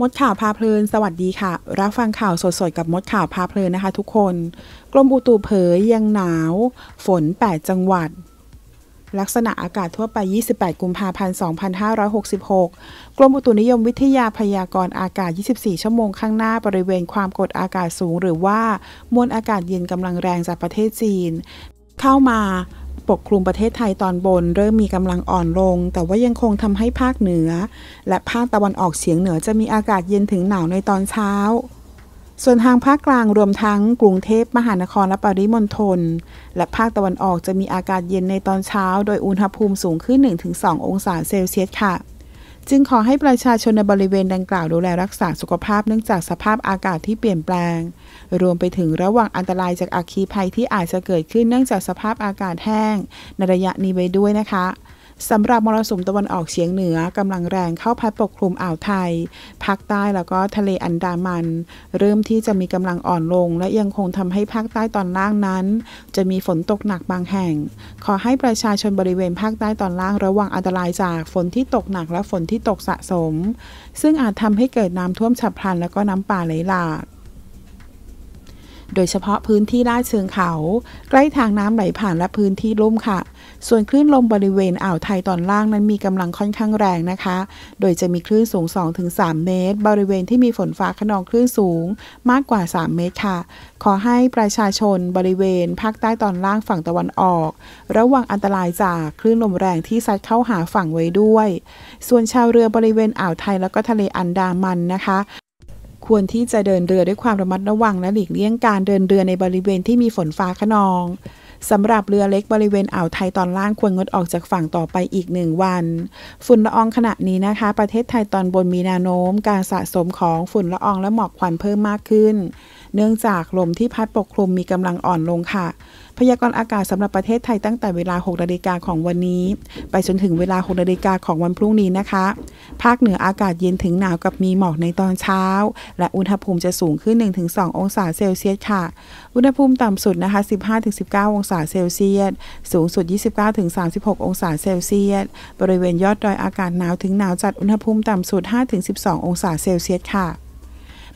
มดข่าวพาเพลินสวัสดีค่ะ รับฟังข่าวสดๆ กับมดข่าวพาเพลินนะคะทุกคนกรมอุตุเผยยังหนาว ฝน 8 จังหวัด ลักษณะอากาศทั่วไป 28 กุมภาพันธ์2566กรมอุตุนิยมวิทยาพยากรณ์อากาศ 24 ชั่วโมงข้างหน้าบริเวณความกดอากาศสูงหรือว่ามวลอากาศเย็นกำลังแรงจากประเทศจีน เข้ามาปกคลุมประเทศไทยตอนบน เริ่มมีกำลังอ่อนลง แต่ว่ายังคงทำให้ภาคเหนือ และภาคตะวันออกเฉียงเหนือจะมีอากาศเย็นถึงหนาวในตอนเช้า ส่วนทางภาคกลางรวมทั้ง กรุงเทพมหานครและปริมณฑลและภาคตะวันออกจะมีอากาศเย็นในตอนเช้า โดยอุณหภูมิสูงขึ้น 1-2 องศาเซลเซียสค่ะจึงขอให้ประชาชนในบริเวณดังกล่าวดูแลรักษาสุขภาพเนื่องจากสภาพอากาศที่เปลี่ยนแปลง รวมไปถึงระวังอันตรายจากอัคคีภัยที่อาจจะเกิดขึ้นเนื่องจากสภาพอากาศแห้งในระยะนี้ไปด้วยนะคะสำหรับมรสุมตะวันออกเฉียงเหนือกำลังแรงเข้าพัดปกคลุมอ่าวไทย ภาคใต้แล้วก็ทะเลอันดามันเริ่มที่จะมีกำลังอ่อนลงและยังคงทำให้ภาคใต้ตอนล่างนั้น จะมีฝนตกหนักบางแห่งขอให้ประชาชนบริเวณภาคใต้ตอนล่างระวังอันตรายจากฝนที่ตกหนักและฝนที่ตกสะสม ซึ่งอาจทำให้เกิดน้ำท่วมฉับพลันและก็น้ำป่าไหลหลากโดยเฉพาะพื้นที่ลาดเชิงเขา ใกล้ทางน้ำไหลผ่านและพื้นที่ลุ่มค่ะ ส่วนคลื่นลมบริเวณอ่าวไทยตอนล่างนั้นมีกำลังค่อนข้างแรงนะคะ โดยจะมีคลื่นสูง 2-3 เมตร บริเวณที่มีฝนฟ้าขนองคลื่นสูงมากกว่า 3 เมตรค่ะ ขอให้ประชาชนบริเวณภาคใต้ตอนล่างฝั่งตะวันออก ระวังอันตรายจากคลื่นลมแรงที่ซัดเข้าหาฝั่งไว้ด้วย ส่วนชาวเรือบริเวณอ่าวไทยแล้วก็ทะเลอันดามันนะคะควรที่จะเดินเรือด้วยความระมัดระวังและหลีกเลี่ยงการเดินเรือในบริเวณที่มีฝนฟ้าขนองสำหรับเรือเล็กบริเวณอ่าวไทยตอนล่างควรงดออกจากฝั่งต่อไปอีกหนึ่งวัน ฝุ่นละอองขณะนี้นะคะ ประเทศไทยตอนบนมีแนวโน้มการสะสมของฝุ่นละอองและหมอกควันเพิ่มมากขึ้นเนื่องจากลมที่พัดปกคลุมมีกำลังอ่อนลงค่ะ พยากรณ์อากาศสำหรับประเทศไทยตั้งแต่เวลา 6 นาฬิกาของวันนี้ ไปจนถึงเวลา6นาฬิกาของวันพรุ่งนี้นะคะ ภาคเหนืออากาศเย็นถึงหนาวกับมีหมอกในตอนเช้า และอุณหภูมิจะสูงขึ้น 1-2 องศาเซลเซียสค่ะ อุณหภูมิต่ำสุดนะคะ 15-19 องศาเซลเซียส สูงสุด 29-36 องศาเซลเซียส บริเวณยอดดอยอากาศหนาวถึงหนาวจัด อุณหภูมิต่ำสุด 5-12 องศาเซลเซียสค่ะ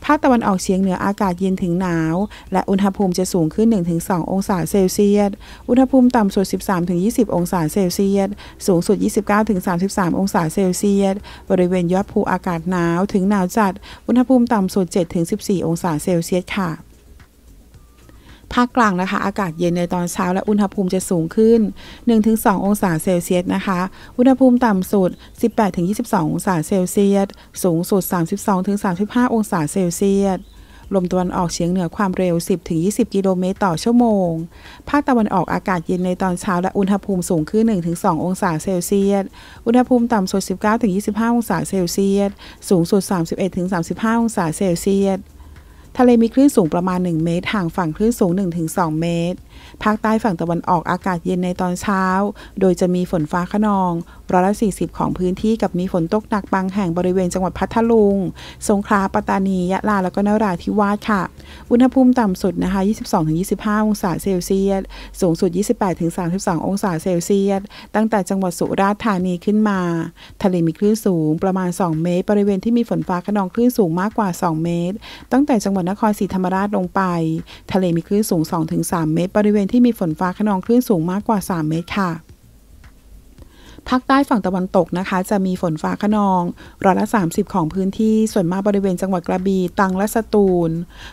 ภาคตะวันออกเฉียงเหนืออากาศเย็นถึงหนาว และอุณหภูมิจะสูงขึ้น 1-2 องศาเซลเซียส อุณหภูมิต่ำสุด 13-20 องศาเซลเซียส สูงสุด 29-33 องศาเซลเซียส บริเวณยอดภูอากาศหนาวถึงหนาวจัด อุณหภูมิต่ำสุด 7-14 องศาเซลเซียสค่ะภาคกลางนะคะอากาศเย็นในตอนเช้าและอุณหภูมิจะสูงขึ้น 1-2 องศาเซลเซียสนะคะ อุณหภูมิต่ำสุด 18-22 องศาเซลเซียสสูงสุด 32-35 องศาเซลเซียสลมตะวันออกเฉียงเหนือความเร็ว10-20กิโลเมตรต่อชั่วโมงภาคตะวันออกอากาศเย็นในตอนเช้าและอุณหภูมิสูงขึ้น 1-2 องศาเซลเซียสอุณหภูมิต่ำสุด 19-25 องศาเซลเซียสสูงสุด 31-35 องศาเซลเซียสทะเล มี คลื่น สูงประมาณ 1 เมตร ห่างฝั่ง คลื่น สูง 1-2 เมตร ภาคใต้ ฝั่งตะวันออกอากาศเย็นในตอนเช้า โดยจะมีฝนฟ้าขนองร้อยละ40 ของพื้นที่กับมีฝนตกหนักบางแห่งบริเวณจังหวัดพัทลุง สงขลา ปัตตานี ยะลา และก็นราธิวาสค่ะ อุณหภูมิต่ำสุดนะคะ 22-25 องศาเซลเซียส สูงสุด 28-32 องศาเซลเซียส ตั้งแต่จังหวัดสุราษฎร์ธานีขึ้นมา ทะเลมีคลื่นสูงประมาณ 2 เมตร บริเวณที่มีฝนฟ้าขนองคลื่นสูงมากกว่า 2 เมตร ตั้งแต่จังหวัดนครศรีธรรมราชลงไป ทะเลมีคลื่นสูง 2-3 เมตร บริเวณที่มีฝนฟ้าขนองคลื่นสูงมากกว่า 3 เมตรค่ะภาคใต้ฝั่งตะวันตกนะคะ จะมีฝนฟ้าขนอง ร้อยละ 30 ของพื้นที่ส่วนมากบริเวณจังหวัดกระบี่ ตังและสตูล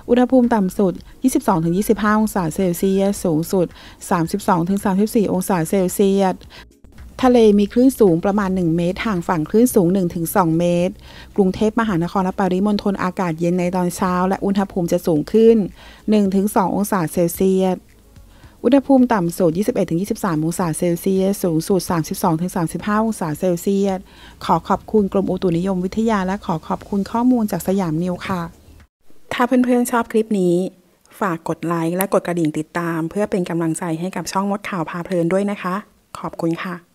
อุณหภูมิต่ำสุด 22-25 องศาเซลเซียส สูงสุด 32-34 องศาเซลเซียสทะเลมีคลื่นสูงประมาณ 1 เมตรห่างฝั่ง คลื่น สูง 1-2 เมตร กรุงเทพมหานครและปริมณฑลอากาศเย็นในตอนเช้าและอุณหภูมิจะสูงขึ้น 1-2 องศาเซลเซียสอุณหภูมิต่ำสุด21-23 องศาเซลเซียสสูงสุด32-35 องศาเซลเซียส ขอขอบคุณกรมอุตุนิยมวิทยาและขอขอบคุณข้อมูลจากสยามนิวค่ะ ถ้าเพื่อนๆชอบคลิปนี้ ฝากกดไลค์และกดกระดิ่งติดตาม เพื่อเป็นกำลังใจให้กับช่องมดข่าวพาเพลินด้วยนะคะ ขอบคุณค่ะ